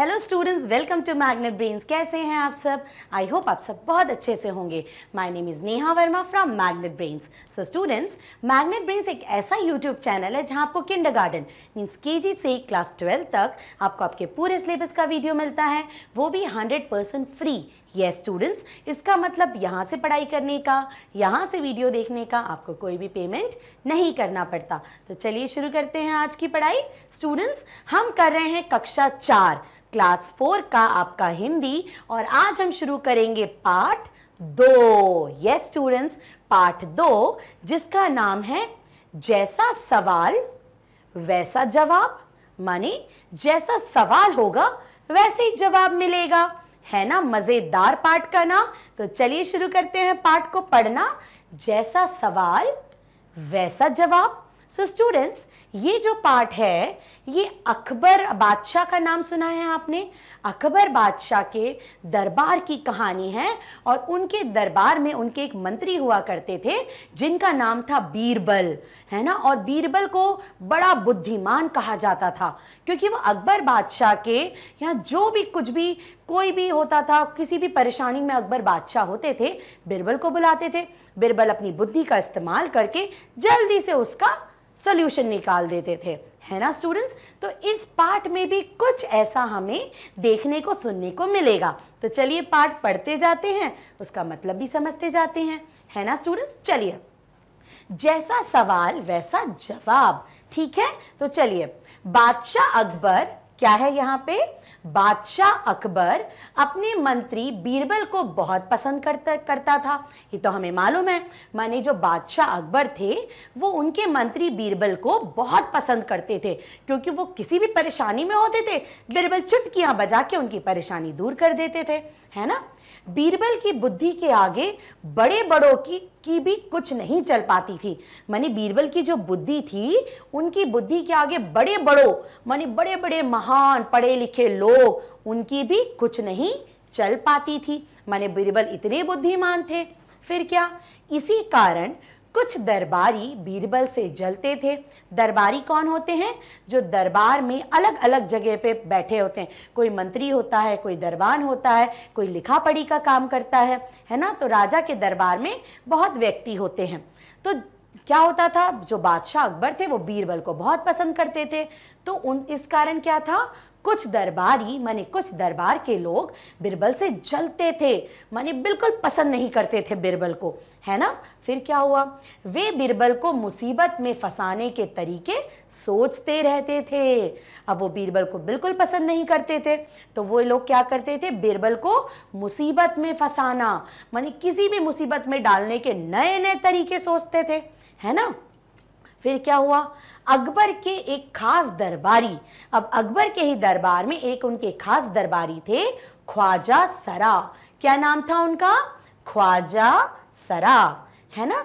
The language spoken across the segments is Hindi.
Hello students welcome to Magnet Brains कैसे हैं आप सब आई होप आप सब बहुत अच्छे से होंगे my name is Neha Verma from Magnet Brains so students Magnet Brains एक ऐसा यूट्यूब चैनल है जहां आपको किंडर गार्डन मीन्स के जी से क्लास ट्वेल्व तक आपको आपके पूरे सिलेबस का वीडियो मिलता है वो भी हंड्रेड परसेंट फ्री ये स्टूडेंट्स इसका मतलब यहाँ से पढ़ाई करने का यहाँ से वीडियो देखने का आपको कोई भी पेमेंट नहीं करना पड़ता तो चलिए शुरू करते हैं आज की पढ़ाई स्टूडेंट्स हम कर रहे हैं कक्षा चार क्लास फोर का आपका हिंदी और आज हम शुरू करेंगे पाठ दो यस स्टूडेंट्स पाठ दो जिसका नाम है जैसा सवाल वैसा जवाब माने जैसा सवाल होगा वैसे ही जवाब मिलेगा है ना मजेदार पाठ का नाम तो चलिए शुरू करते हैं पाठ को पढ़ना जैसा सवाल वैसा जवाब सो स्टूडेंट्स ये जो पार्ट है ये अकबर बादशाह का नाम सुना है आपने अकबर बादशाह के दरबार की कहानी है और उनके दरबार में उनके एक मंत्री हुआ करते थे जिनका नाम था बीरबल है ना और बीरबल को बड़ा बुद्धिमान कहा जाता था क्योंकि वो अकबर बादशाह के यहाँ जो भी कुछ भी कोई भी होता था किसी भी परेशानी में अकबर बादशाह होते थे बीरबल को बुलाते थे बीरबल अपनी बुद्धि का इस्तेमाल करके जल्दी से उसका सोल्यूशन निकाल देते थे है ना स्टूडेंट्स तो इस पार्ट में भी कुछ ऐसा हमें देखने को सुनने को मिलेगा तो चलिए पार्ट पढ़ते जाते हैं उसका मतलब भी समझते जाते हैं है ना स्टूडेंट्स चलिए जैसा सवाल वैसा जवाब ठीक है तो चलिए बादशाह अकबर क्या है यहाँ पे बादशाह अकबर अपने मंत्री बीरबल को बहुत पसंद करता करता था ये तो हमें मालूम है माने जो बादशाह अकबर थे वो उनके मंत्री बीरबल को बहुत पसंद करते थे क्योंकि वो किसी भी परेशानी में होते थे बीरबल चुटकियाँ बजा के उनकी परेशानी दूर कर देते थे है ना बीरबल की बुद्धि के आगे बड़े बड़ों की की भी कुछ नहीं चल पाती थी माने बीरबल की जो बुद्धि थी उनकी बुद्धि के आगे बड़े बड़ों माने बड़े बड़े महान पढ़े लिखे लोग उनकी भी कुछ नहीं चल पाती थी माने बीरबल इतने बुद्धिमान थे फिर क्या इसी कारण कुछ दरबारी बीरबल से जलते थे दरबारी कौन होते हैं जो दरबार में अलग अलग जगह पे बैठे होते हैं कोई मंत्री होता है कोई दरबान होता है कोई लिखा पढ़ी का काम करता है है ना तो राजा के दरबार में बहुत व्यक्ति होते हैं तो क्या होता था जो बादशाह अकबर थे वो बीरबल को बहुत पसंद करते थे तो उन इस कारण क्या था कुछ दरबारी माने कुछ दरबार के लोग बिरबल से जलते थे माने बिल्कुल पसंद नहीं करते थे बिरबल को है ना फिर क्या हुआ वे बिरबल को मुसीबत में फंसाने के तरीके सोचते रहते थे अब वो बीरबल को बिल्कुल पसंद नहीं करते थे तो वो लोग क्या करते थे बिरबल को मुसीबत में फंसाना माने किसी भी मुसीबत में डालने के नए नए तरीके सोचते थे है ना फिर क्या हुआ अकबर के एक खास दरबारी अब अकबर के ही दरबार में एक उनके खास दरबारी थे ख्वाजा सरा क्या नाम था उनका ख्वाजा सरा है ना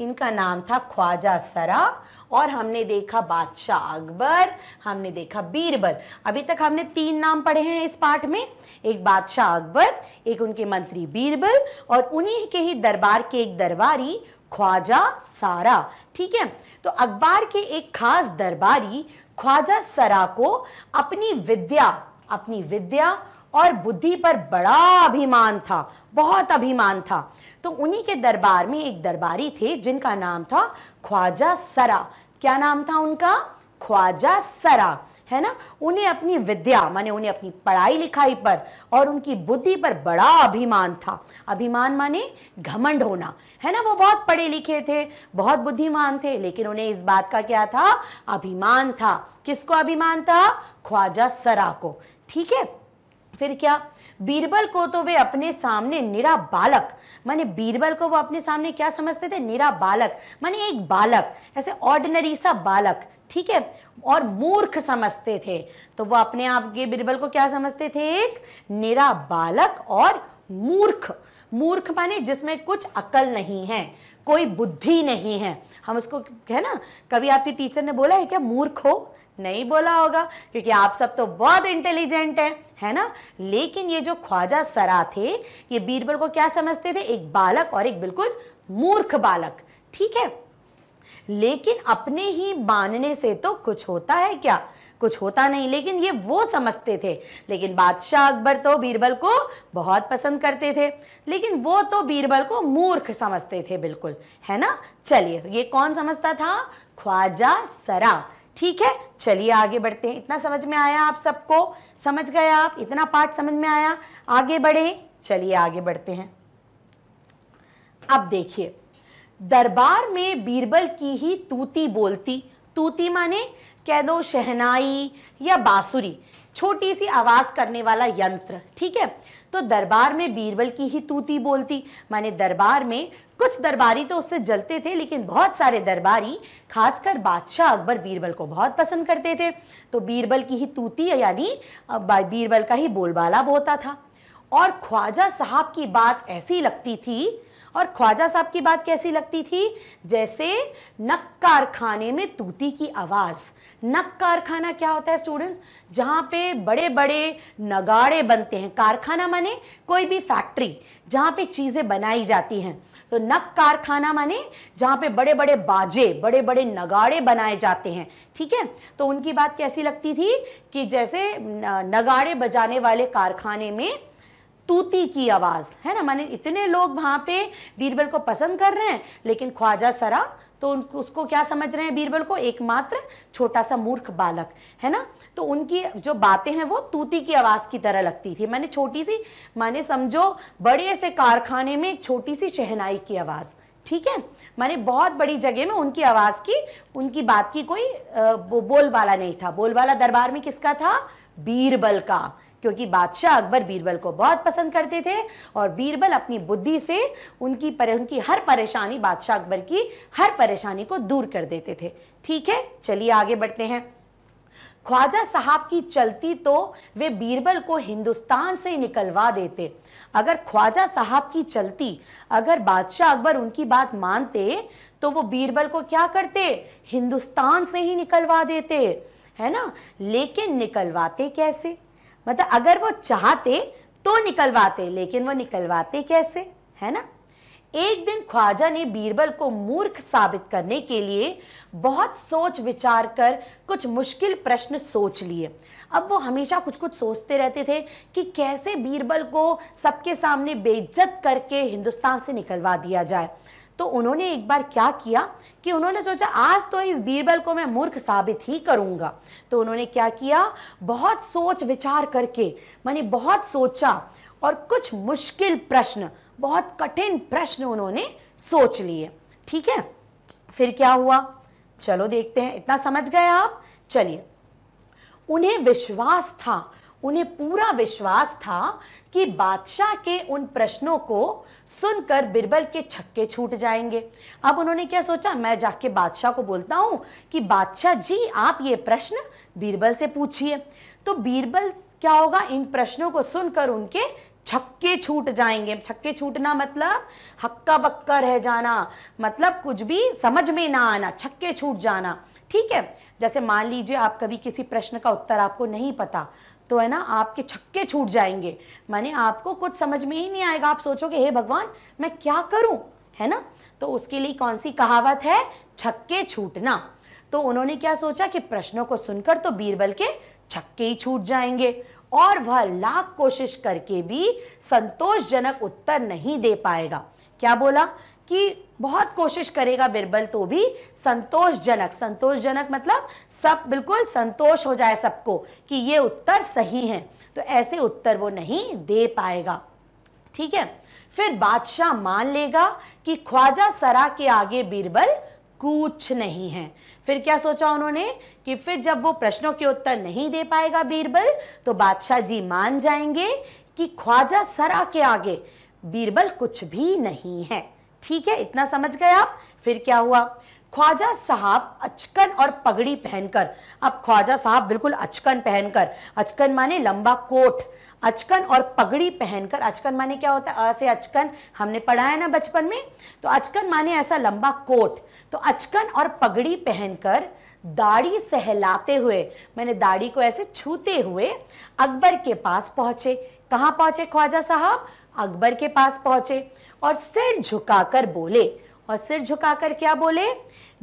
इनका नाम था ख्वाजा सरा और हमने देखा बादशाह अकबर हमने देखा बीरबल अभी तक हमने तीन नाम पढ़े हैं इस पाठ में एक बादशाह अकबर एक उनके मंत्री बीरबल और उन्हीं के ही दरबार के एक दरबारी ख्वाजा सारा ठीक है तो अखबार के एक खास दरबारी ख्वाजा सरा को अपनी विद्या अपनी विद्या और बुद्धि पर बड़ा अभिमान था बहुत अभिमान था तो उन्हीं के दरबार में एक दरबारी थे जिनका नाम था ख्वाजा सरा क्या नाम था उनका ख्वाजा सरा है ना उन्हें अपनी विद्या माने उन्हें अपनी पढ़ाई लिखाई पर और उनकी बुद्धि पर बड़ा अभिमान था अभिमान माने घमंड होना है ना वो बहुत पढ़े लिखे थे बहुत बुद्धिमान थे लेकिन उन्हें इस बात का क्या था अभिमान था किसको अभिमान था ख्वाजा सरा को ठीक है फिर क्या बीरबल को तो वे अपने सामने निरा बालक माने बीरबल को वो अपने सामने क्या समझते थे निरा बालक माने एक बालक ऐसे ऑर्डिनरी सा बालक ठीक है और मूर्ख समझते थे तो वो अपने आप के बिरबल को क्या समझते थे एक निरा बालक और मूर्ख मूर्ख माने जिसमें कुछ अकल नहीं है कोई बुद्धि नहीं है हम उसको है ना कभी आपकी टीचर ने बोला है क्या मूर्ख हो नहीं बोला होगा क्योंकि आप सब तो बहुत इंटेलिजेंट हैं है ना लेकिन ये जो ख्वाजा सरा थे ये बीरबल को क्या समझते थे एक बालक और एक बिल्कुल मूर्ख बालक ठीक है लेकिन अपने ही बांधने से तो कुछ होता है क्या कुछ होता नहीं लेकिन ये वो समझते थे लेकिन बादशाह अकबर तो बीरबल को बहुत पसंद करते थे लेकिन वो तो बीरबल को मूर्ख समझते थे बिल्कुल है ना चलिए ये कौन समझता था ख्वाजा सरा ठीक है चलिए आगे बढ़ते हैं इतना समझ में आया आप सबको समझ गए आप इतना पाठ समझ में आया आगे बढ़े चलिए आगे बढ़ते हैं अब देखिए दरबार में बीरबल की ही तूती बोलती तूती माने कह दो शहनाई या बांसुरी छोटी सी आवाज़ करने वाला यंत्र ठीक है तो दरबार में बीरबल की ही तूती बोलती माने दरबार में कुछ दरबारी तो उससे जलते थे लेकिन बहुत सारे दरबारी खासकर बादशाह अकबर बीरबल को बहुत पसंद करते थे तो बीरबल की ही तूती यानी बीरबल का ही बोलबाला बोता था और ख्वाजा साहब की बात ऐसी लगती थी और ख्वाजा साहब की बात कैसी लगती थी जैसे नक कारखाने में तूती की आवाज़ नक कारखाना क्या होता है स्टूडेंट्स जहाँ पे बड़े बड़े नगाड़े बनते हैं कारखाना माने कोई भी फैक्ट्री जहाँ पे चीज़ें बनाई जाती हैं तो नक कारखाना माने जहाँ पे बड़े बड़े बाजे बड़े बड़े नगाड़े बनाए जाते हैं ठीक है तो उनकी बात कैसी लगती थी कि जैसे नगाड़े बजाने वाले कारखाने में तूती की आवाज़ है ना माने इतने लोग वहाँ पे बीरबल को पसंद कर रहे हैं लेकिन ख्वाजा सरा तो उनको उसको क्या समझ रहे हैं बीरबल को एकमात्र छोटा सा मूर्ख बालक है ना तो उनकी जो बातें हैं वो तूती की आवाज़ की तरह लगती थी मैंने छोटी सी माने समझो बड़े से कारखाने में एक छोटी सी शहनाई की आवाज़ ठीक है माने बहुत बड़ी जगह में उनकी आवाज़ की उनकी बात की कोई बोलबाला नहीं था बोलबाला दरबार में किसका था बीरबल का क्योंकि बादशाह अकबर बीरबल को बहुत पसंद करते थे और बीरबल अपनी बुद्धि से उनकी पर, उनकी हर परेशानी बादशाह अकबर की हर परेशानी को दूर कर देते थे ठीक है चलिए आगे बढ़ते हैं ख्वाजा साहब की चलती तो वे बीरबल को हिंदुस्तान से निकलवा देते अगर ख्वाजा साहब की चलती अगर बादशाह अकबर उनकी बात मानते तो वो बीरबल को क्या करते हिंदुस्तान से ही निकलवा देते है ना लेकिन निकलवाते कैसे मतलब अगर वो चाहते तो निकलवाते लेकिन वो निकलवाते कैसे है ना एक दिन ख्वाजा ने बीरबल को मूर्ख साबित करने के लिए बहुत सोच विचार कर कुछ मुश्किल प्रश्न सोच लिए अब वो हमेशा कुछ कुछ सोचते रहते थे कि कैसे बीरबल को सबके सामने बेइज्जत करके हिंदुस्तान से निकलवा दिया जाए तो उन्होंने एक बार क्या किया कि उन्होंने सोचा आज तो इस बीरबल को मैं मूर्ख साबित ही करूंगा तो उन्होंने क्या किया बहुत सोच विचार करके मैंने बहुत सोचा और कुछ मुश्किल प्रश्न बहुत कठिन प्रश्न उन्होंने सोच लिए ठीक है फिर क्या हुआ चलो देखते हैं इतना समझ गए आप चलिए उन्हें विश्वास था उन्हें पूरा विश्वास था कि बादशाह के उन प्रश्नों को सुनकर बिरबल के छक्के छूट जाएंगे अब उन्होंने क्या सोचा मैं जाके बादशाह को बोलता हूँ कि बादशाह जी आप ये प्रश्न बीरबल से पूछिए तो बीरबल क्या होगा इन प्रश्नों को सुनकर उनके छक्के छूट जाएंगे छक्के छूटना मतलब हक्का बक्का रह जाना मतलब कुछ भी समझ में ना आना छक्के छूट जाना ठीक है जैसे मान लीजिए आप कभी किसी प्रश्न का उत्तर आपको नहीं पता तो है ना आपके छक्के छूट जाएंगे माने आपको कुछ समझ में ही नहीं आएगा आप सोचोगे हे भगवान मैं क्या करूं है ना तो उसके लिए कौन सी कहावत है छक्के छूटना तो उन्होंने क्या सोचा कि प्रश्नों को सुनकर तो बीरबल के छक्के ही छूट जाएंगे और वह लाख कोशिश करके भी संतोषजनक उत्तर नहीं दे पाएगा क्या बोला कि बहुत कोशिश करेगा बिरबल तो भी संतोषजनक संतोषजनक मतलब सब बिल्कुल संतोष हो जाए सबको कि ये उत्तर सही है तो ऐसे उत्तर वो नहीं दे पाएगा ठीक है फिर बादशाह मान लेगा कि ख्वाजा सरा के आगे बीरबल कुछ नहीं है फिर क्या सोचा उन्होंने कि फिर जब वो प्रश्नों के उत्तर नहीं दे पाएगा बीरबल तो बादशाह जी मान जाएंगे कि ख्वाजा सरा के आगे बीरबल कुछ भी नहीं है ठीक है इतना समझ गए आप फिर क्या हुआ ख्वाजा साहब अचकन और पगड़ी पहनकर अब ख्वाजा साहब बिल्कुल अचकन पहनकर अचकन माने लंबा कोट अचकन और पगड़ी पहनकर अचकन माने क्या होता है ऐसे अचकन हमने पढ़ा है ना बचपन में तो अचकन माने ऐसा लंबा कोट तो अचकन और पगड़ी पहनकर दाढ़ी सहलाते हुए मैंने दाढ़ी को ऐसे छूते हुए अकबर के पास पहुंचे कहाँ पहुंचे ख्वाजा साहब अकबर के पास पहुंचे और सिर झुकाकर बोले और सिर झुकाकर क्या बोले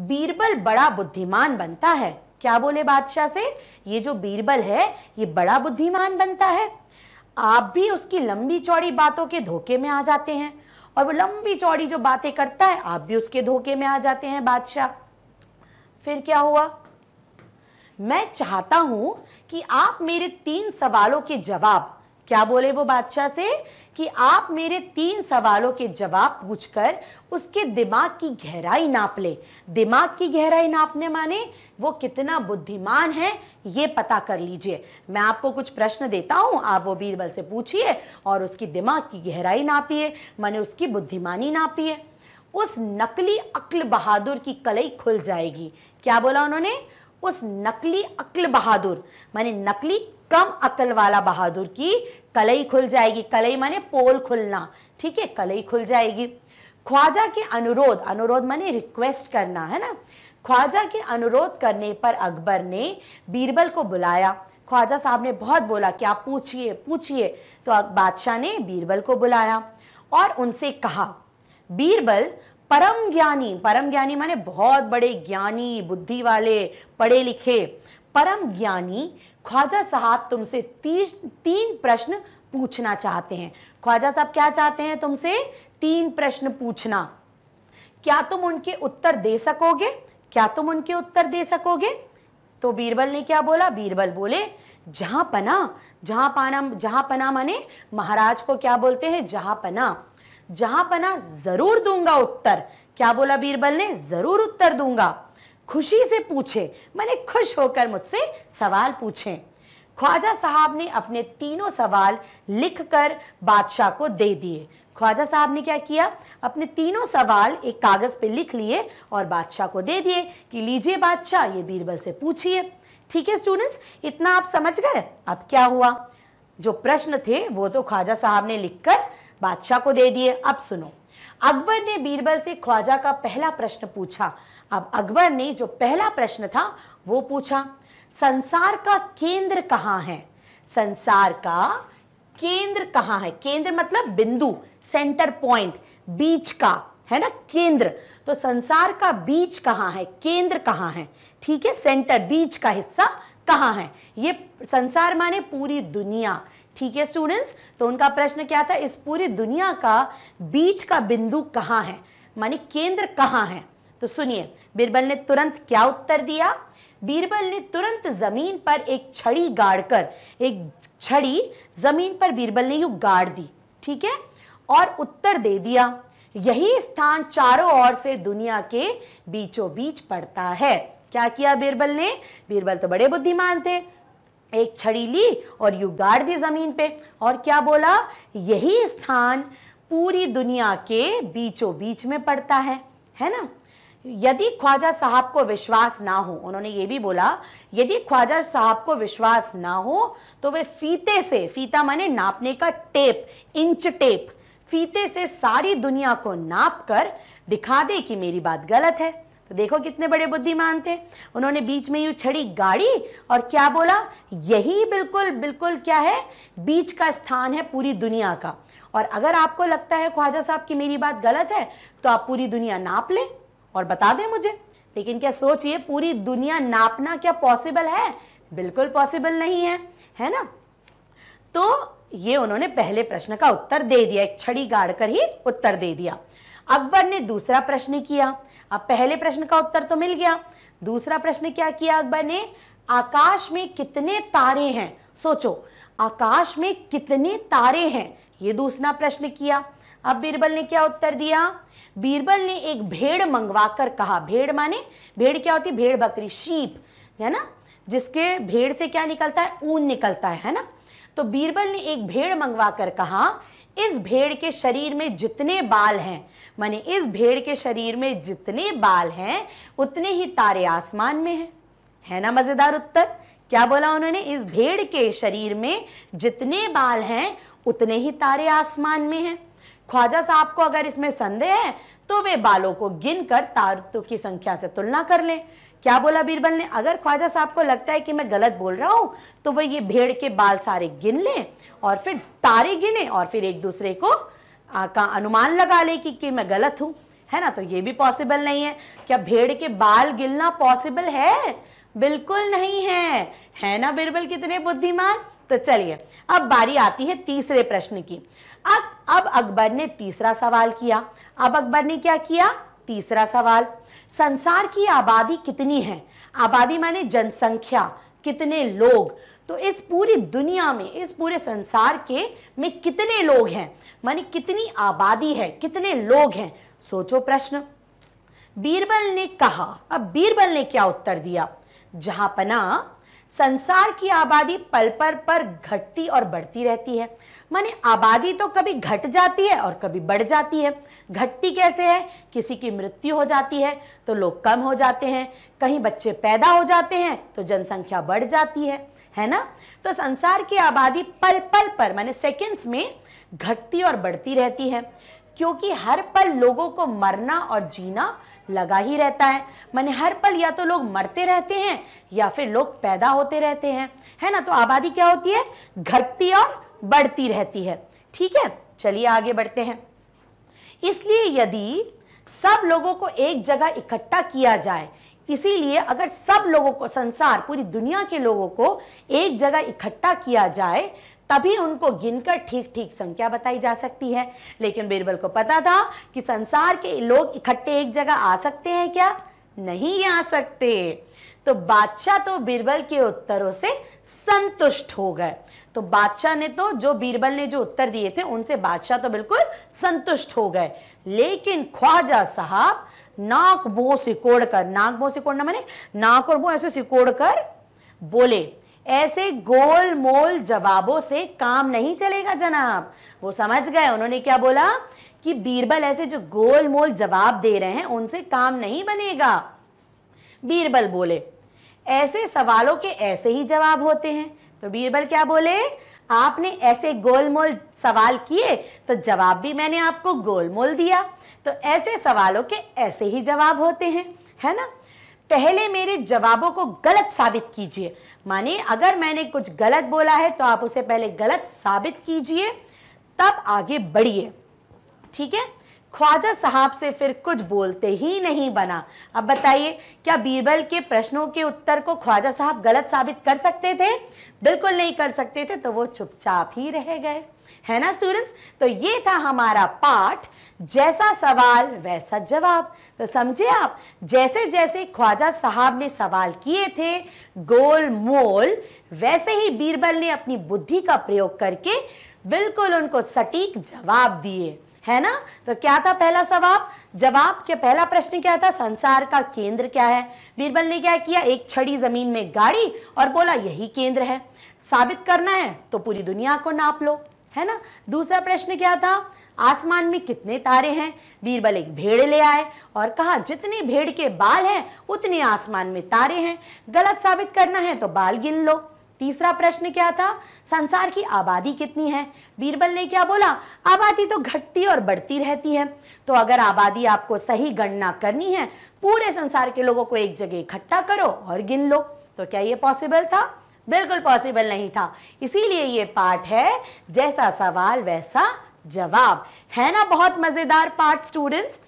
बीरबल बड़ा बुद्धिमान बनता है क्या बोले बादशाह से ये जो बीरबल है ये बड़ा बुद्धिमान बनता है आप भी उसकी लंबी चौड़ी बातों के धोखे में आ जाते हैं और वो लंबी चौड़ी जो बातें करता है आप भी उसके धोखे में आ जाते हैं बादशाह फिर क्या हुआ मैं चाहता हूं कि आप मेरे तीन सवालों के जवाब क्या बोले वो बादशाह से कि आप मेरे तीन सवालों के जवाब पूछकर उसके दिमाग की गहराई नाप ले दिमाग की गहराई नापने माने वो कितना बुद्धिमान है ये पता कर लीजिए मैं आपको कुछ प्रश्न देता हूँ आप वो बीरबल से पूछिए और उसकी दिमाग की गहराई नापिए माने उसकी बुद्धिमानी नापिए उस नकली अक्ल बहादुर की कलई खुल जाएगी क्या बोला उन्होंने उस नकली अक्ल बहादुर माने नकली कम अकल वाला बहादुर की कलई खुल जाएगी कलई माने पोल खुलना ठीक है कलई खुल जाएगी ख्वाजा के अनुरोध अनुरोध माने रिक्वेस्ट करना है ना ख्वाजा के अनुरोध करने पर अकबर ने बीरबल को बुलाया ख्वाजा साहब ने बहुत बोला कि आप पूछिए पूछिए तो बादशाह ने बीरबल को बुलाया और उनसे कहा बीरबल परम ज्ञानी परम ज्ञानी माने बहुत बड़े ज्ञानी बुद्धि वाले पढ़े लिखे परम ज्ञानी ख्वाजा साहब तुमसे तीस तीन प्रश्न पूछना चाहते हैं ख्वाजा साहब क्या चाहते हैं तुमसे तीन प्रश्न पूछना क्या तुम उनके उत्तर दे सकोगे क्या तुम उनके उत्तर दे सकोगे तो बीरबल ने क्या बोला बीरबल बोले जहां पना जहां पाना जहां पना माने महाराज को क्या बोलते हैं जहां पना जहां पना जरूर दूंगा उत्तर क्या बोला बीरबल ने जरूर उत्तर दूंगा खुशी से पूछे मैंने खुश होकर मुझसे सवाल पूछे ख्वाजा साहब ने अपने तीनों सवाल लिखकर बादशाह को दे दिए ख्वाजा साहब ने क्या किया अपने तीनों सवाल एक कागज़ पे लिख लिए और बादशाह को दे दिए कि लीजिए बादशाह ये बीरबल से पूछिए ठीक है स्टूडेंट्स इतना आप समझ गए अब क्या हुआ जो प्रश्न थे वो तो ख्वाजा साहब ने लिखकर बादशाह को दे दिए अब सुनो अकबर ने बीरबल से ख्वाजा का पहला प्रश्न पूछा अब अकबर ने जो पहला प्रश्न था वो पूछा संसार का केंद्र कहाँ है संसार का केंद्र कहाँ है केंद्र मतलब बिंदु सेंटर पॉइंट बीच का है ना केंद्र तो संसार का बीच कहाँ है केंद्र कहाँ है ठीक है सेंटर बीच का हिस्सा कहाँ है ये संसार माने पूरी दुनिया ठीक है स्टूडेंट्स तो उनका प्रश्न क्या था इस पूरी दुनिया का बीच का बिंदु कहाँ है माने केंद्र कहाँ है तो सुनिए बीरबल ने तुरंत क्या उत्तर दिया बीरबल ने तुरंत जमीन पर एक छड़ी गाड़कर एक छड़ी जमीन पर बीरबल ने यू गाड़ दी ठीक है और उत्तर दे दिया यही स्थान चारों ओर से दुनिया के बीचों बीच पड़ता है क्या किया बीरबल ने बीरबल तो बड़े बुद्धिमान थे एक छड़ी ली और यू गाड़ दी जमीन पे और क्या बोला यही स्थान पूरी दुनिया के बीचों बीच में पड़ता है है ना यदि ख्वाजा साहब को विश्वास ना हो उन्होंने ये भी बोला यदि ख्वाजा साहब को विश्वास ना हो तो वे फीते से फीता माने नापने का टेप इंच टेप फीते से सारी दुनिया को नाप कर दिखा दे कि मेरी बात गलत है तो देखो कितने बड़े बुद्धिमान थे उन्होंने बीच में यूं छड़ी गाड़ी और क्या बोला यही बिल्कुल बिल्कुल क्या है बीच का स्थान है पूरी दुनिया का और अगर आपको लगता है ख्वाजा साहब की मेरी बात गलत है तो आप पूरी दुनिया नाप लें और बता दें मुझे लेकिन क्या सोचिए पूरी दुनिया नापना क्या पॉसिबल है बिल्कुल पॉसिबल नहीं है है ना तो ये उन्होंने पहले प्रश्न का उत्तर दे दिया एक छड़ी गाड़ कर ही उत्तर दे दिया अकबर ने दूसरा प्रश्न किया अब पहले प्रश्न का उत्तर तो मिल गया दूसरा प्रश्न क्या किया अकबर ने आकाश में कितने तारे हैं सोचो आकाश में कितने तारे हैं ये दूसरा प्रश्न किया अब बीरबल ने क्या उत्तर दिया बीरबल ने एक भेड़ मंगवाकर कहा भेड़ माने भेड़ क्या होती भेड़ बकरी शीप है ना जिसके भेड़ से क्या निकलता है ऊन निकलता है है ना तो बीरबल ने एक भेड़ मंगवाकर कहा इस भेड़ के शरीर में जितने बाल हैं माने इस भेड़ के शरीर में जितने बाल हैं उतने ही तारे आसमान में हैं है ना मज़ेदार उत्तर क्या बोला उन्होंने इस भेड़ के शरीर में जितने बाल हैं उतने ही तारे आसमान में हैं ख्वाजा साहब को अगर इसमें संदेह है तो वे बालों को गिन कर तारतु की संख्या से तुलना कर लें क्या बोला बीरबल ने अगर ख्वाजा साहब को लगता है कि मैं गलत बोल रहा हूं तो वह ये भेड़ के बाल सारे गिन लें और फिर तारे गिने और फिर एक दूसरे को का अनुमान लगा ले कि, कि मैं गलत हूं है ना तो ये भी पॉसिबल नहीं है क्या भेड़ के बाल गिनना पॉसिबल है बिल्कुल नहीं है है ना बीरबल कितने बुद्धिमान तो चलिए अब बारी आती है तीसरे प्रश्न की अब अब अकबर ने तीसरा सवाल किया अब अकबर ने क्या किया तीसरा सवाल संसार की आबादी कितनी है आबादी माने जनसंख्या कितने लोग तो इस पूरी दुनिया में इस पूरे संसार के में कितने लोग हैं माने कितनी आबादी है कितने लोग हैं सोचो प्रश्न बीरबल ने कहा अब बीरबल ने क्या उत्तर दिया जहां पना संसार की आबादी पल पर पर घटती और बढ़ती रहती है माने आबादी तो कभी घट जाती है और कभी बढ़ जाती है घटती कैसे है किसी की मृत्यु हो जाती है तो लोग कम हो जाते हैं कहीं बच्चे पैदा हो जाते हैं तो जनसंख्या बढ़ जाती है है ना तो संसार की आबादी पल पल पर माने सेकेंड्स में घटती और बढ़ती रहती है क्योंकि हर पल लोगों को मरना और जीना लगा ही रहता है माने हर पल या तो लोग मरते रहते हैं या फिर लोग पैदा होते रहते हैं है ना तो आबादी क्या होती है घटती और बढ़ती रहती है ठीक है चलिए आगे बढ़ते हैं इसलिए यदि सब लोगों को एक जगह इकट्ठा किया जाए इसीलिए अगर सब लोगों को संसार पूरी दुनिया के लोगों को एक जगह इकट्ठा किया जाए तभी उनको गिनकर ठीक ठीक संख्या बताई जा सकती है लेकिन बीरबल को पता था कि संसार के लोग इकट्ठे एक जगह आ सकते हैं क्या नहीं आ सकते तो बादशाह तो बीरबल के उत्तरों से संतुष्ट हो गए तो बादशाह ने तो जो बीरबल ने जो उत्तर दिए थे उनसे बादशाह तो बिल्कुल संतुष्ट हो गए लेकिन ख्वाजा साहब नाक बो सिकोड़ कर नाक बो सिकोड़ना मैंने नाक और बो ऐसे सिकोड़ कर बोले ऐसे गोल मोल जवाबों से काम नहीं चलेगा जनाब वो समझ गए उन्होंने क्या बोला कि बीरबल ऐसे जो गोल मोल जवाब दे रहे हैं उनसे काम नहीं बनेगा बीरबल बोले ऐसे सवालों के ऐसे ही जवाब होते हैं तो बीरबल क्या बोले आपने ऐसे गोल मोल सवाल किए तो जवाब भी मैंने आपको गोल मोल दिया तो ऐसे सवालों के ऐसे ही जवाब होते हैं है ना पहले मेरे जवाबों को गलत साबित कीजिए माने अगर मैंने कुछ गलत बोला है तो आप उसे पहले गलत साबित कीजिए तब आगे बढ़िए ठीक है ख्वाजा साहब से फिर कुछ बोलते ही नहीं बना अब बताइए क्या बीरबल के प्रश्नों के उत्तर को ख्वाजा साहब गलत साबित कर सकते थे बिल्कुल नहीं कर सकते थे तो वो चुपचाप ही रह गए है ना स्टूडेंट्स तो ये था हमारा पाठ जैसा सवाल वैसा जवाब तो समझे आप जैसे जैसे ख्वाजा साहब ने सवाल किए थे गोल मोल वैसे ही बीरबल ने अपनी बुद्धि का प्रयोग करके बिल्कुल उनको सटीक जवाब दिए है ना तो क्या था पहला सवाल जवाब के पहला प्रश्न क्या था संसार का केंद्र क्या है बीरबल ने क्या किया एक छड़ी जमीन में गाड़ी और बोला यही केंद्र है साबित करना है तो पूरी दुनिया को नाप लो है ना दूसरा प्रश्न क्या था आसमान में कितने तारे हैं बीरबल एक भेड़ ले आए और कहा जितने भेड़ के बाल हैं उतने आसमान में तारे हैं गलत साबित करना है तो बाल गिन लो तीसरा प्रश्न क्या था संसार की आबादी कितनी है बीरबल ने क्या बोला आबादी तो घटती और बढ़ती रहती है तो अगर आबादी आपको सही गणना करनी है पूरे संसार के लोगों को एक जगह इकट्ठा करो और गिन लो तो क्या ये पॉसिबल था बिल्कुल पॉसिबल नहीं था इसीलिए ये पाठ है जैसा सवाल वैसा जवाब है ना बहुत मज़ेदार पार्ट स्टूडेंट्स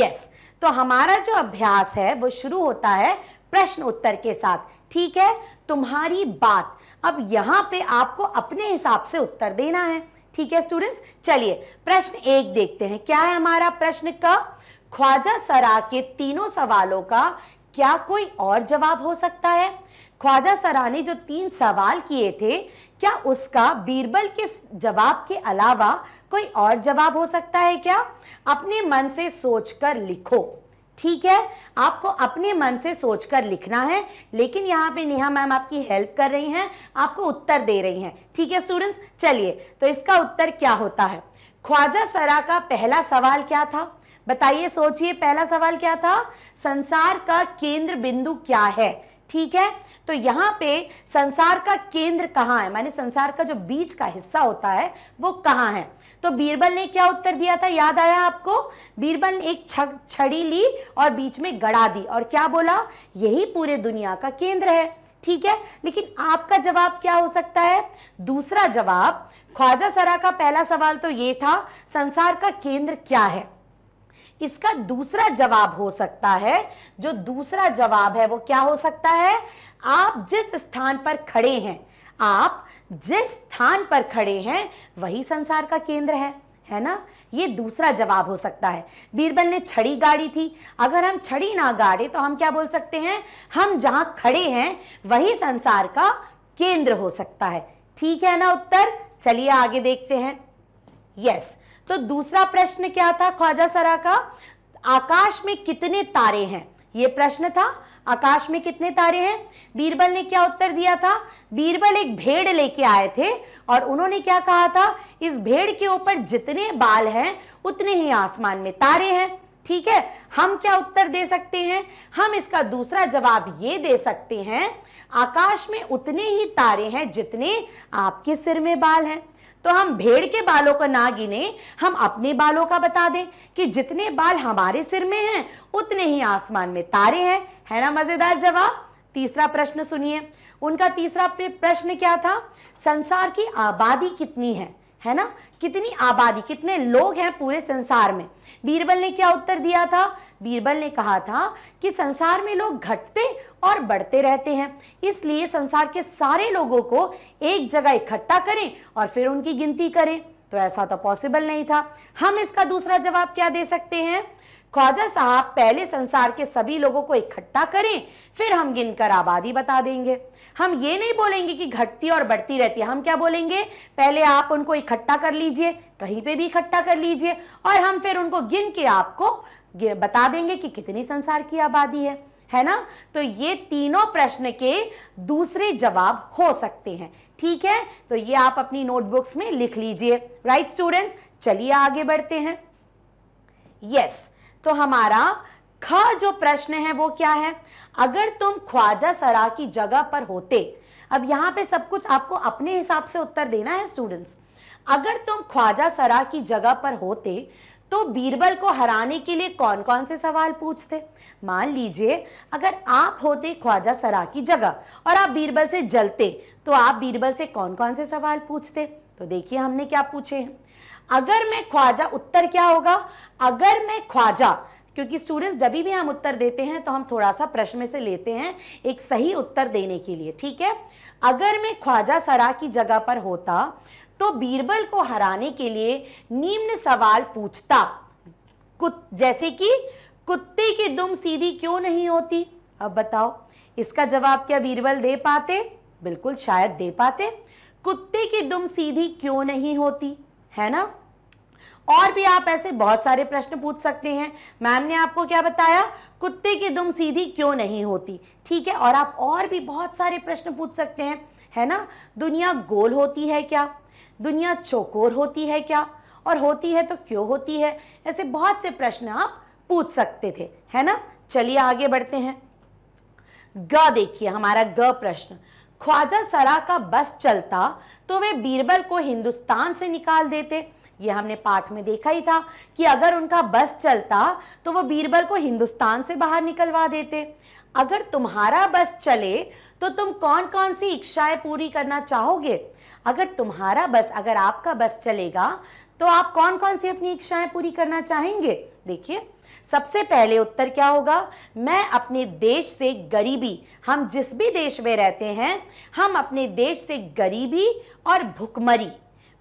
यस तो हमारा जो अभ्यास है वो शुरू होता है प्रश्न उत्तर के साथ ठीक है तुम्हारी बात अब यहां पे आपको अपने हिसाब से उत्तर देना है ठीक है स्टूडेंट्स चलिए प्रश्न एक देखते हैं क्या है हमारा प्रश्न का ख्वाजा सरा के तीनों सवालों का क्या कोई और जवाब हो सकता है ख्वाजा सरा ने जो तीन सवाल किए थे क्या उसका बीरबल के जवाब के अलावा कोई और जवाब हो सकता है क्या अपने मन से सोचकर लिखो ठीक है आपको अपने मन से सोचकर लिखना है लेकिन यहाँ पे नेहा मैम आपकी हेल्प कर रही हैं आपको उत्तर दे रही हैं ठीक है स्टूडेंट्स चलिए तो इसका उत्तर क्या होता है ख्वाजा सरा का पहला सवाल क्या था बताइए सोचिए पहला सवाल क्या था संसार का केंद्र बिंदु क्या है ठीक है तो यहाँ पे संसार का केंद्र कहाँ है माने संसार का जो बीच का हिस्सा होता है वो कहाँ है तो बीरबल ने क्या उत्तर दिया था याद आया आपको बीरबल ने एक छड़ी ली और बीच में गड़ा दी और क्या बोला यही पूरे दुनिया का केंद्र है ठीक है लेकिन आपका जवाब क्या हो सकता है दूसरा जवाब ख्वाजा सरा का पहला सवाल तो ये था संसार का केंद्र क्या है इसका दूसरा जवाब हो सकता है जो दूसरा जवाब है वो क्या हो सकता है आप जिस स्थान पर खड़े हैं आप जिस स्थान पर खड़े हैं वही संसार का केंद्र है है ना ये दूसरा जवाब हो सकता है बीरबल ने छड़ी गाड़ी थी अगर हम छड़ी ना गाड़े तो हम क्या बोल सकते हैं हम जहां खड़े हैं वही संसार का केंद्र हो सकता है ठीक है ना उत्तर चलिए आगे देखते हैं यस तो दूसरा प्रश्न क्या था ख्वाजा सरा का आकाश में कितने तारे हैं ये प्रश्न था आकाश में कितने तारे हैं बीरबल ने क्या उत्तर दिया था बीरबल एक भेड़ लेके आए थे और उन्होंने क्या कहा था इस भेड़ के ऊपर जितने बाल हैं उतने ही आसमान में तारे हैं ठीक है हम क्या उत्तर दे सकते हैं हम इसका दूसरा जवाब ये दे सकते हैं आकाश में उतने ही तारे हैं जितने आपके सिर में बाल हैं तो हम भेड़ के बालों को ना गिने हम अपने बालों का बता दें कि जितने बाल हमारे सिर में हैं उतने ही आसमान में तारे हैं है ना मज़ेदार जवाब तीसरा प्रश्न सुनिए उनका तीसरा प्रश्न क्या था संसार की आबादी कितनी है है ना कितनी आबादी कितने लोग हैं पूरे संसार में बीरबल ने क्या उत्तर दिया था बीरबल ने कहा था कि संसार में लोग घटते और बढ़ते रहते हैं इसलिए संसार के सारे लोगों को एक जगह इकट्ठा करें और फिर उनकी गिनती करें तो ऐसा तो पॉसिबल नहीं था हम इसका दूसरा जवाब क्या दे सकते हैं ख्वाजा साहब पहले संसार के सभी लोगों को इकट्ठा करें फिर हम गिनकर आबादी बता देंगे हम ये नहीं बोलेंगे कि घटती और बढ़ती रहती है हम क्या बोलेंगे पहले आप उनको इकट्ठा कर लीजिए कहीं पे भी इकट्ठा कर लीजिए और हम फिर उनको गिन के आपको बता देंगे कि कितनी संसार की आबादी है है ना तो ये तीनों प्रश्न के दूसरे जवाब हो सकते हैं ठीक है तो ये आप अपनी नोटबुक्स में लिख लीजिए राइट स्टूडेंट्स चलिए आगे बढ़ते हैं यस yes. तो हमारा ख जो प्रश्न है वो क्या है अगर तुम ख्वाजा सरा की जगह पर होते अब यहाँ पे सब कुछ आपको अपने हिसाब से उत्तर देना है स्टूडेंट्स अगर तुम ख्वाजा सरा की जगह पर होते तो बीरबल को हराने के लिए कौन कौन से सवाल पूछते मान लीजिए अगर आप होते ख्वाजा सरा की जगह और आप बीरबल से जलते तो आप बीरबल से कौन कौन से सवाल पूछते तो देखिए हमने क्या पूछे हैं अगर मैं ख्वाजा उत्तर क्या होगा अगर मैं ख्वाजा क्योंकि स्टूडेंट्स जब भी हम उत्तर देते हैं तो हम थोड़ा सा प्रश्न में से लेते हैं एक सही उत्तर देने के लिए ठीक है अगर मैं ख्वाजा सरा की जगह पर होता तो बीरबल को हराने के लिए निम्न सवाल पूछता कुछ जैसे कि कुत्ते की दुम सीधी क्यों नहीं होती अब बताओ इसका जवाब क्या बीरबल दे पाते बिल्कुल शायद दे पाते कुत्ते की दुम सीधी क्यों नहीं होती है ना और भी आप ऐसे बहुत सारे प्रश्न पूछ सकते हैं मैम ने आपको क्या बताया कुत्ते की दुम सीधी क्यों नहीं होती ठीक है और आप और भी बहुत सारे प्रश्न पूछ सकते हैं है ना दुनिया गोल होती है क्या दुनिया चौकोर होती है क्या और होती है तो क्यों होती है ऐसे बहुत से प्रश्न आप पूछ सकते थे है ना चलिए आगे बढ़ते हैं ग देखिए हमारा ग प्रश्न ख्वाजा सरा का बस चलता तो वे बीरबल को हिंदुस्तान से निकाल देते ये हमने पाठ में देखा ही था कि अगर उनका बस चलता तो वो बीरबल को हिंदुस्तान से बाहर निकलवा देते अगर तुम्हारा बस चले तो तुम कौन कौन सी इच्छाएं पूरी करना चाहोगे अगर तुम्हारा बस अगर आपका बस चलेगा तो आप कौन कौन सी अपनी इच्छाएं पूरी करना चाहेंगे देखिए सबसे पहले उत्तर क्या होगा मैं अपने देश से गरीबी हम जिस भी देश में रहते हैं हम अपने देश से गरीबी और भुखमरी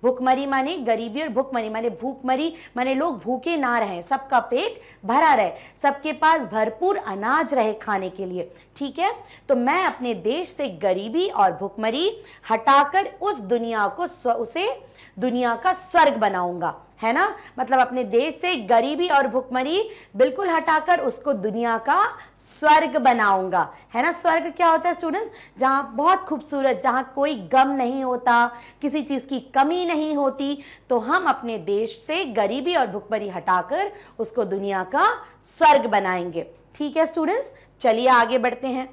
भुखमरी माने गरीबी और भुखमरी माने भूखमरी माने लोग भूखे ना रहे सबका पेट भरा रहे सबके पास भरपूर अनाज रहे खाने के लिए ठीक है तो मैं अपने देश से गरीबी और भुखमरी हटाकर उस दुनिया को उसे दुनिया का स्वर्ग बनाऊंगा है ना मतलब अपने देश से गरीबी और भुखमरी बिल्कुल हटाकर उसको दुनिया का स्वर्ग बनाऊंगा है ना स्वर्ग क्या होता है स्टूडेंट जहाँ बहुत खूबसूरत जहाँ कोई गम नहीं होता किसी चीज़ की कमी नहीं होती तो हम अपने देश से गरीबी और भुखमरी हटाकर उसको दुनिया का स्वर्ग बनाएंगे ठीक है स्टूडेंट्स चलिए आगे बढ़ते हैं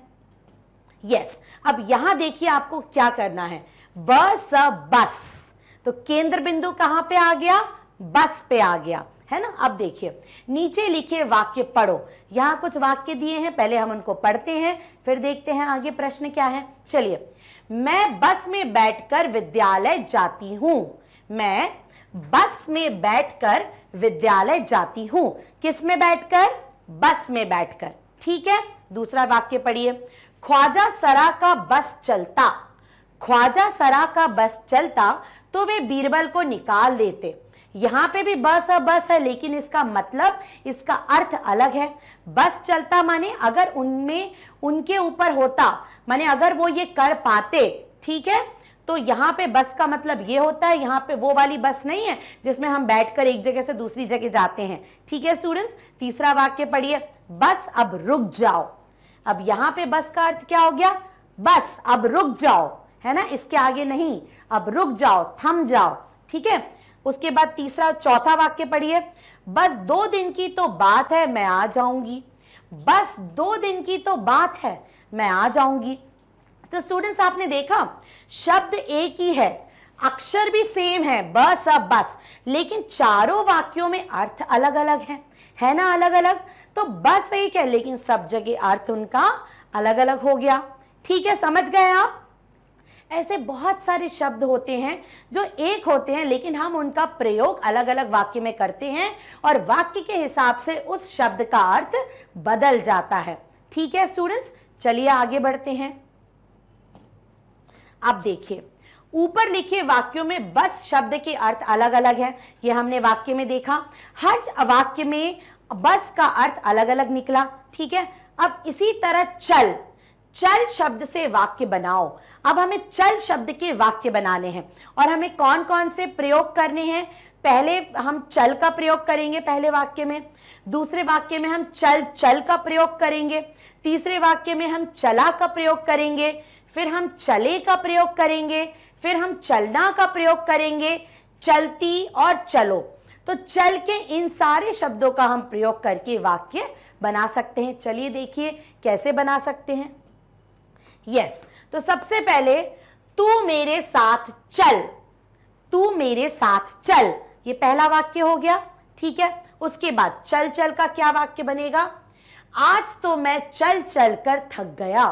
यस yes, अब यहाँ देखिए आपको क्या करना है बस बस तो केंद्र बिंदु कहां पे आ गया बस पे आ गया है ना अब देखिए नीचे लिखे वाक्य पढ़ो यहां कुछ वाक्य दिए हैं पहले हम उनको पढ़ते हैं फिर देखते हैं आगे प्रश्न क्या है चलिए मैं बस में बैठकर विद्यालय जाती हूं मैं बस में बैठकर विद्यालय जाती हूं किस में बैठकर बस में बैठकर ठीक है दूसरा वाक्य पढ़िए ख्वाजा सरा का बस चलता ख्वाजा सरा का बस चलता तो वे बीरबल को निकाल देते यहाँ पे भी बस है बस है लेकिन इसका मतलब इसका अर्थ अलग है बस चलता माने अगर उनमें उनके ऊपर होता माने अगर वो ये कर पाते ठीक है तो यहाँ पे बस का मतलब ये होता है यहाँ पे वो वाली बस नहीं है जिसमें हम बैठकर एक जगह से दूसरी जगह जाते हैं ठीक है स्टूडेंट्स तीसरा वाक्य पढ़िए बस अब रुक जाओ अब यहाँ पे बस का अर्थ क्या हो गया बस अब रुक जाओ है ना इसके आगे नहीं अब रुक जाओ थम जाओ ठीक है उसके बाद तीसरा चौथा वाक्य पढ़िए बस दो दिन की तो बात है मैं आ जाऊंगी बस दो दिन की तो बात है मैं आ जाऊंगी तो स्टूडेंट्स आपने देखा शब्द एक ही है अक्षर भी सेम है बस अब बस लेकिन चारों वाक्यों में अर्थ अलग अलग है है ना अलग अलग तो बस एक है लेकिन सब जगह अर्थ उनका अलग अलग हो गया ठीक है समझ गए आप ऐसे बहुत सारे शब्द होते हैं जो एक होते हैं लेकिन हम उनका प्रयोग अलग अलग वाक्य में करते हैं और वाक्य के हिसाब से उस शब्द का अर्थ बदल जाता है ठीक है स्टूडेंट्स चलिए आगे बढ़ते हैं अब देखिए ऊपर लिखे वाक्यों में बस शब्द के अर्थ अलग अलग है ये हमने वाक्य में देखा हर वाक्य में बस का अर्थ अलग अलग निकला ठीक है अब इसी तरह चल चल शब्द से वाक्य बनाओ अब हमें चल शब्द के वाक्य बनाने हैं और हमें कौन कौन से प्रयोग करने हैं पहले हम चल का प्रयोग करेंगे पहले वाक्य में दूसरे वाक्य में हम चल चल का प्रयोग करेंगे तीसरे वाक्य में हम चला का प्रयोग करेंगे फिर हम चले का प्रयोग करेंगे फिर हम चलना का प्रयोग करेंगे चलती और चलो तो चल के इन सारे शब्दों का हम प्रयोग करके वाक्य बना सकते हैं चलिए देखिए कैसे बना सकते हैं यस तो सबसे पहले तू मेरे साथ चल तू मेरे साथ चल ये पहला वाक्य हो गया ठीक है उसके बाद चल चल का क्या वाक्य बनेगा आज तो मैं चल चल कर थक गया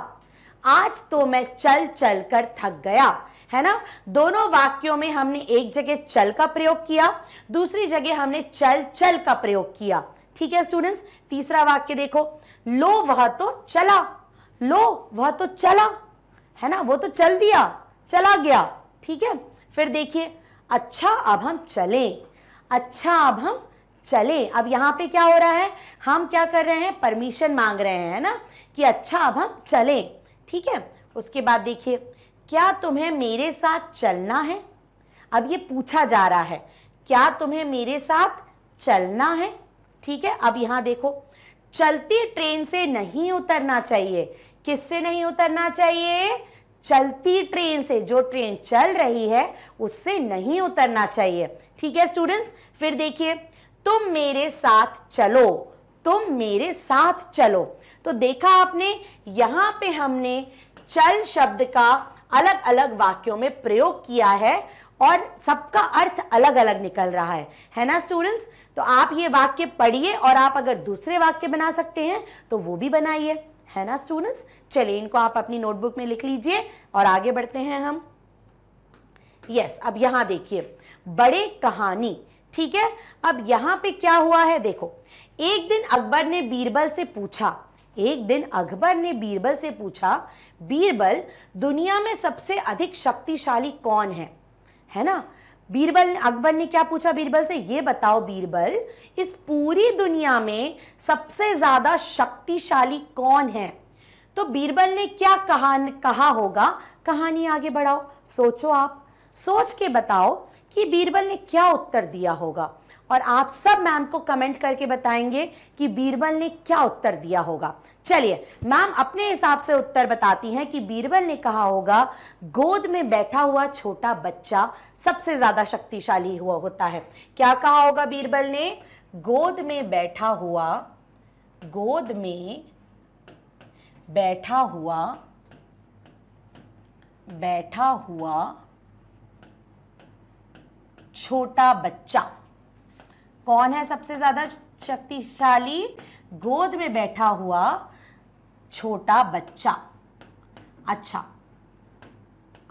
आज तो मैं चल चल कर थक गया है ना दोनों वाक्यों में हमने एक जगह चल का प्रयोग किया दूसरी जगह हमने चल चल का प्रयोग किया ठीक है स्टूडेंट्स तीसरा वाक्य देखो लो वह तो चला लो वह तो चला है ना वो तो चल दिया चला गया ठीक है फिर देखिए अच्छा अब हम चले अच्छा अब हम चले अब यहाँ पे क्या हो रहा है हम क्या कर रहे हैं परमिशन मांग रहे हैं ना कि अच्छा अब हम चले ठीक है उसके बाद देखिए क्या तुम्हें मेरे साथ चलना है अब ये पूछा जा रहा है क्या तुम्हें मेरे साथ चलना है ठीक है अब यहाँ देखो चलती ट्रेन से नहीं उतरना चाहिए किससे नहीं उतरना चाहिए चलती ट्रेन से जो ट्रेन चल रही है उससे नहीं उतरना चाहिए ठीक है स्टूडेंट्स फिर देखिए तुम मेरे साथ चलो तुम मेरे साथ चलो तो देखा आपने यहां पे हमने चल शब्द का अलग अलग वाक्यों में प्रयोग किया है और सबका अर्थ अलग अलग निकल रहा है है ना स्टूडेंट्स तो आप ये वाक्य पढ़िए और आप अगर दूसरे वाक्य बना सकते हैं तो वो भी बनाइए है ना स्टूडेंट्स चलिए इनको आप अपनी नोटबुक में लिख लीजिए और आगे बढ़ते हैं हम यस yes, अब यहां देखिए बड़े कहानी ठीक है अब यहां पे क्या हुआ है देखो एक दिन अकबर ने बीरबल से पूछा एक दिन अकबर ने बीरबल से पूछा बीरबल दुनिया में सबसे अधिक शक्तिशाली कौन है है ना बीरबल अकबर ने क्या पूछा बीरबल से ये बताओ बीरबल इस पूरी दुनिया में सबसे ज्यादा शक्तिशाली कौन है तो बीरबल ने क्या कहा कहा होगा कहानी आगे बढ़ाओ सोचो आप सोच के बताओ कि बीरबल ने क्या उत्तर दिया होगा और आप सब मैम को कमेंट करके बताएंगे कि बीरबल ने क्या उत्तर दिया होगा चलिए मैम अपने हिसाब से उत्तर बताती हैं कि बीरबल ने कहा होगा गोद में बैठा हुआ छोटा बच्चा सबसे ज्यादा शक्तिशाली हुआ होता है क्या कहा होगा बीरबल ने गोद में बैठा हुआ गोद में बैठा हुआ बैठा हुआ छोटा बच्चा कौन है सबसे ज़्यादा शक्तिशाली गोद में बैठा हुआ छोटा बच्चा अच्छा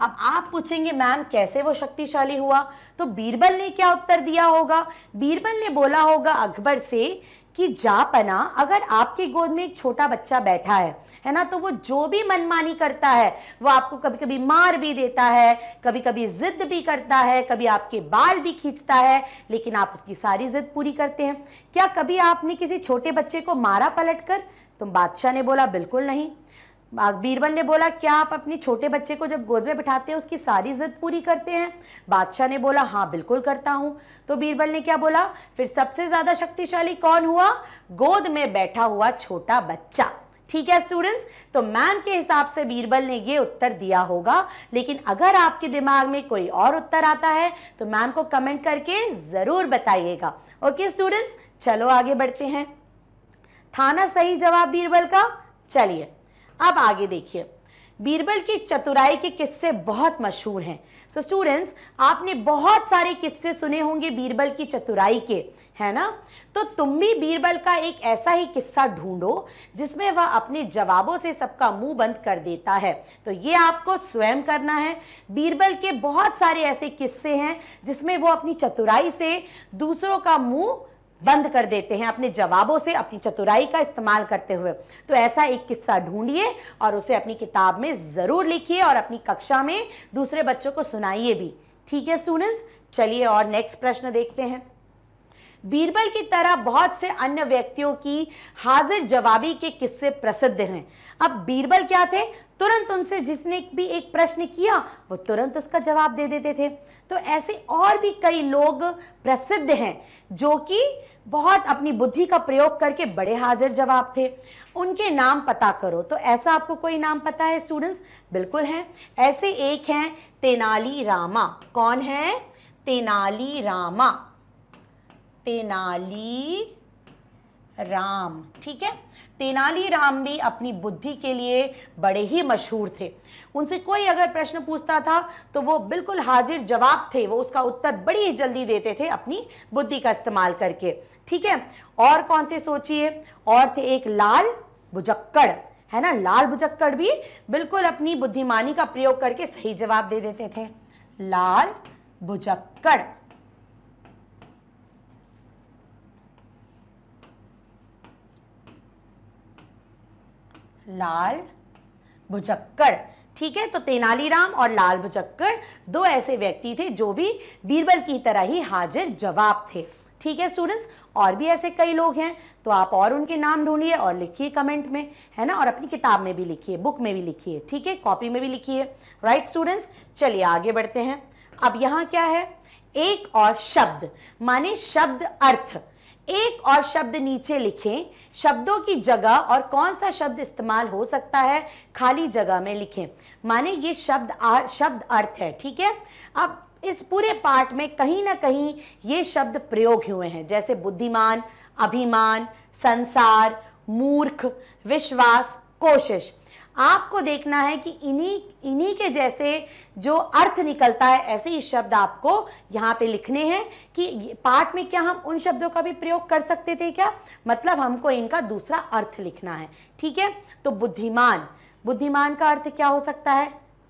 अब आप पूछेंगे मैम कैसे वो शक्तिशाली हुआ तो बीरबल ने क्या उत्तर दिया होगा बीरबल ने बोला होगा अकबर से कि जापना अगर आपके गोद में एक छोटा बच्चा बैठा है है ना तो वो जो भी मनमानी करता है वो आपको कभी कभी मार भी देता है कभी कभी जिद भी करता है कभी आपके बाल भी खींचता है लेकिन आप उसकी सारी जिद पूरी करते हैं क्या कभी आपने किसी छोटे बच्चे को मारा पलट कर तुम तो बादशाह ने बोला बिल्कुल नहीं बीरबल ने बोला क्या आप अपने छोटे बच्चे को जब गोद में बिठाते हैं उसकी सारी जिद पूरी करते हैं बादशाह ने बोला हाँ बिल्कुल करता हूँ तो बीरबल ने क्या बोला फिर सबसे ज़्यादा शक्तिशाली कौन हुआ गोद में बैठा हुआ छोटा बच्चा ठीक है स्टूडेंट्स तो मैम के हिसाब से बीरबल ने ये उत्तर दिया होगा लेकिन अगर आपके दिमाग में कोई और उत्तर आता है तो मैम को कमेंट करके ज़रूर बताइएगा ओके स्टूडेंट्स चलो आगे बढ़ते हैं थाना सही जवाब बीरबल का चलिए अब आगे देखिए बीरबल की चतुराई के किस्से बहुत मशहूर हैं सो so स्टूडेंट्स आपने बहुत सारे किस्से सुने होंगे बीरबल की चतुराई के है ना तो तुम भी बीरबल का एक ऐसा ही किस्सा ढूंढो जिसमें वह अपने जवाबों से सबका मुंह बंद कर देता है तो ये आपको स्वयं करना है बीरबल के बहुत सारे ऐसे किस्से हैं जिसमें वो अपनी चतुराई से दूसरों का मुंह बंद कर देते हैं अपने जवाबों से अपनी चतुराई का इस्तेमाल करते हुए तो ऐसा एक किस्सा ढूंढिए और उसे अपनी किताब में ज़रूर लिखिए और अपनी कक्षा में दूसरे बच्चों को सुनाइए भी ठीक है स्टूडेंट्स चलिए और नेक्स्ट प्रश्न देखते हैं बीरबल की तरह बहुत से अन्य व्यक्तियों की हाजिर जवाबी के किस्से प्रसिद्ध हैं अब बीरबल क्या थे तुरंत उनसे जिसने भी एक प्रश्न किया वो तुरंत उसका जवाब दे देते थे तो ऐसे और भी कई लोग प्रसिद्ध हैं जो कि बहुत अपनी बुद्धि का प्रयोग करके बड़े हाजिर जवाब थे उनके नाम पता करो तो ऐसा आपको कोई नाम पता है स्टूडेंट्स बिल्कुल हैं ऐसे एक हैं तेनाली रामा कौन है तेनाली रामा तेनाली राम ठीक है तेनालीराम भी अपनी बुद्धि के लिए बड़े ही मशहूर थे उनसे कोई अगर प्रश्न पूछता था तो वो बिल्कुल हाजिर जवाब थे वो उसका उत्तर बड़ी जल्दी देते थे अपनी बुद्धि का इस्तेमाल करके ठीक है और कौन थे सोचिए और थे एक लाल बुजक्कड़ है ना लाल बुजक्कड़ भी बिल्कुल अपनी बुद्धिमानी का प्रयोग करके सही जवाब दे देते थे लाल बुजक्कड़ लाल भुजक्कर ठीक है तो तेनालीराम और लाल भुजक्कर दो ऐसे व्यक्ति थे जो भी बीरबल की तरह ही हाजिर जवाब थे ठीक है स्टूडेंट्स और भी ऐसे कई लोग हैं तो आप और उनके नाम ढूंढिए और लिखिए कमेंट में है ना और अपनी किताब में भी लिखिए बुक में भी लिखिए ठीक है कॉपी में भी लिखिए राइट स्टूडेंट्स चलिए आगे बढ़ते हैं अब यहाँ क्या है एक और शब्द माने शब्द अर्थ एक और शब्द नीचे लिखें शब्दों की जगह और कौन सा शब्द इस्तेमाल हो सकता है खाली जगह में लिखें माने ये शब्द आर, शब्द अर्थ है ठीक है अब इस पूरे पार्ट में कहीं ना कहीं ये शब्द प्रयोग हुए हैं जैसे बुद्धिमान अभिमान संसार मूर्ख विश्वास कोशिश आपको देखना है कि इन्हीं इन्हीं के जैसे जो अर्थ निकलता है ऐसे ही शब्द आपको यहाँ पे लिखने हैं कि पाठ में क्या हम उन शब्दों का भी प्रयोग कर सकते थे क्या मतलब हमको इनका दूसरा अर्थ लिखना है ठीक है तो बुद्धिमान बुद्धिमान का अर्थ क्या हो सकता है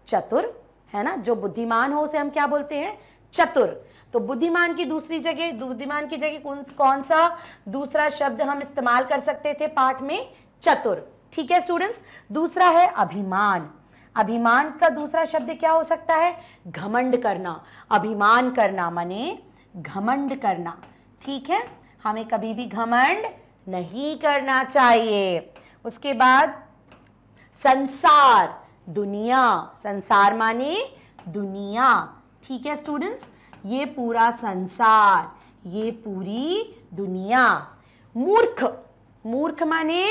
चतुर है ना जो बुद्धिमान हो उसे हम क्या बोलते हैं चतुर तो बुद्धिमान की दूसरी जगह बुद्धिमान की जगह कौन कौन सा दूसरा शब्द हम इस्तेमाल कर सकते थे पाठ में चतुर ठीक है स्टूडेंट्स दूसरा है अभिमान अभिमान का दूसरा शब्द क्या हो सकता है घमंड करना अभिमान करना माने घमंड करना ठीक है हमें कभी भी घमंड नहीं करना चाहिए उसके बाद संसार दुनिया संसार माने दुनिया ठीक है स्टूडेंट्स ये पूरा संसार ये पूरी दुनिया मूर्ख मूर्ख माने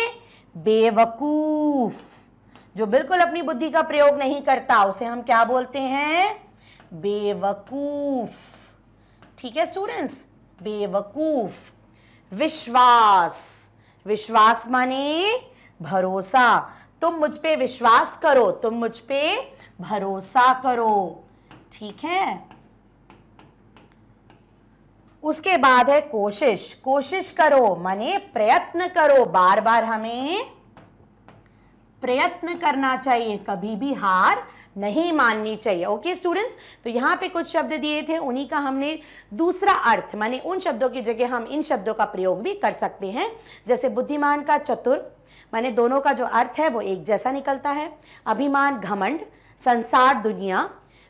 बेवकूफ जो बिल्कुल अपनी बुद्धि का प्रयोग नहीं करता उसे हम क्या बोलते हैं बेवकूफ ठीक है स्टूडेंट्स बेवकूफ विश्वास विश्वास माने भरोसा तुम मुझ पे विश्वास करो तुम मुझ पे भरोसा करो ठीक है उसके बाद है कोशिश कोशिश करो माने प्रयत्न करो बार बार हमें प्रयत्न करना चाहिए कभी भी हार नहीं माननी चाहिए ओके स्टूडेंट्स तो यहाँ पे कुछ शब्द दिए थे उन्हीं का हमने दूसरा अर्थ माने उन शब्दों की जगह हम इन शब्दों का प्रयोग भी कर सकते हैं जैसे बुद्धिमान का चतुर माने दोनों का जो अर्थ है वो एक जैसा निकलता है अभिमान घमंड संसार दुनिया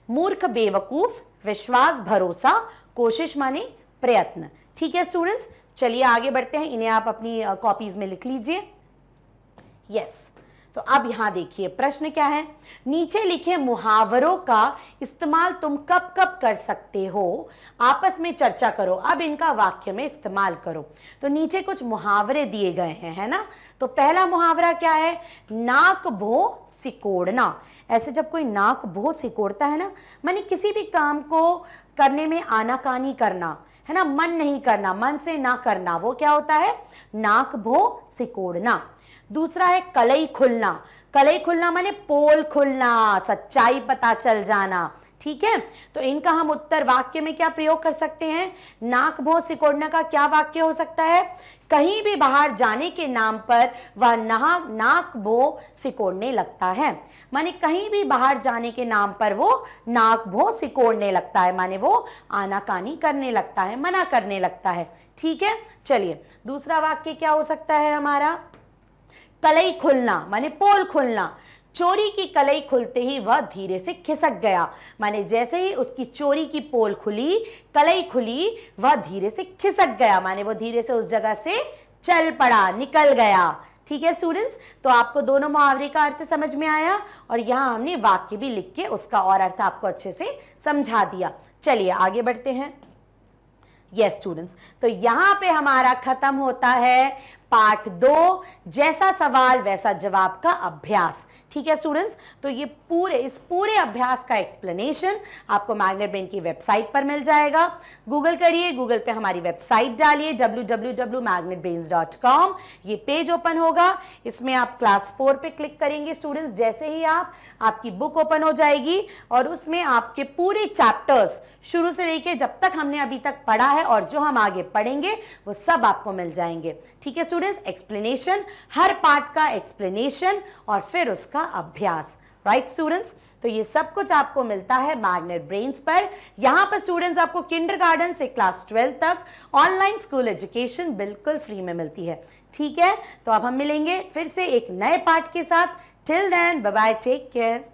मूर्ख बेवकूफ़ विश्वास भरोसा कोशिश माने प्रयत्न ठीक है स्टूडेंट्स चलिए आगे बढ़ते हैं इन्हें आप अपनी कॉपीज में लिख लीजिए यस तो अब यहां देखिए प्रश्न क्या है नीचे लिखे मुहावरों का इस्तेमाल तुम कब कब कर सकते हो आपस में चर्चा करो अब इनका वाक्य में इस्तेमाल करो तो नीचे कुछ मुहावरे दिए गए हैं है ना तो पहला मुहावरा क्या है नाक भो सिकोड़ना ऐसे जब कोई नाक भो सिकोड़ता है ना मानी किसी भी काम को करने में आनाकानी करना है ना मन नहीं करना मन से ना करना वो क्या होता है नाक भो सिकोड़ना दूसरा है कलई खुलना कलई खुलना माने पोल खुलना सच्चाई पता चल जाना ठीक है तो इनका हम उत्तर वाक्य में क्या प्रयोग कर सकते हैं नाक भो सिकोड़ना का क्या वाक्य हो सकता है कहीं भी बाहर जाने के नाम पर वह नहा नाक भो सिकोड़ने लगता है माने कहीं भी बाहर जाने के नाम पर वो नाक भो सिकोड़ने लगता है माने वो आनाकानी करने लगता है मना करने लगता है ठीक है चलिए दूसरा वाक्य क्या हो सकता है हमारा कलई खुलना माने पोल खुलना चोरी की कलई खुलते ही वह धीरे से खिसक गया माने जैसे ही उसकी चोरी की पोल खुली कलई खुली वह धीरे से खिसक गया माने वो धीरे से उस जगह से चल पड़ा निकल गया ठीक है स्टूडेंट्स तो आपको दोनों मुहावरे का अर्थ समझ में आया और यहाँ हमने वाक्य भी लिख के उसका और अर्थ आपको अच्छे से समझा दिया चलिए आगे बढ़ते हैं यस yes, स्टूडेंट्स तो यहाँ पे हमारा ख़त्म होता है पार्ट दो जैसा सवाल वैसा जवाब का अभ्यास ठीक है स्टूडेंट्स तो ये पूरे इस पूरे अभ्यास का एक्सप्लेनेशन आपको मैग्नेट बैंड की वेबसाइट पर मिल जाएगा गूगल करिए गूगल पे हमारी वेबसाइट डालिए www.magnetbrains.com ये पेज ओपन होगा इसमें आप क्लास फोर पे क्लिक करेंगे स्टूडेंट्स जैसे ही आप आपकी बुक ओपन हो जाएगी और उसमें आपके पूरे चैप्टर्स शुरू से लेके जब तक हमने अभी तक पढ़ा है और जो हम आगे पढ़ेंगे वो सब आपको मिल जाएंगे ठीक है स्टूडेंट्स एक्सप्लेनेशन हर पार्ट का एक्सप्लेनेशन और फिर उसका अभ्यास राइट right, स्टूडेंट्स तो ये सब कुछ आपको मिलता है मैग्नेट ब्रेन्स पर यहाँ पर स्टूडेंट्स आपको किंडरगार्टन से क्लास ट्वेल्व तक ऑनलाइन स्कूल एजुकेशन बिल्कुल फ्री में मिलती है ठीक है तो अब हम मिलेंगे फिर से एक नए पार्ट के साथ till then bye take care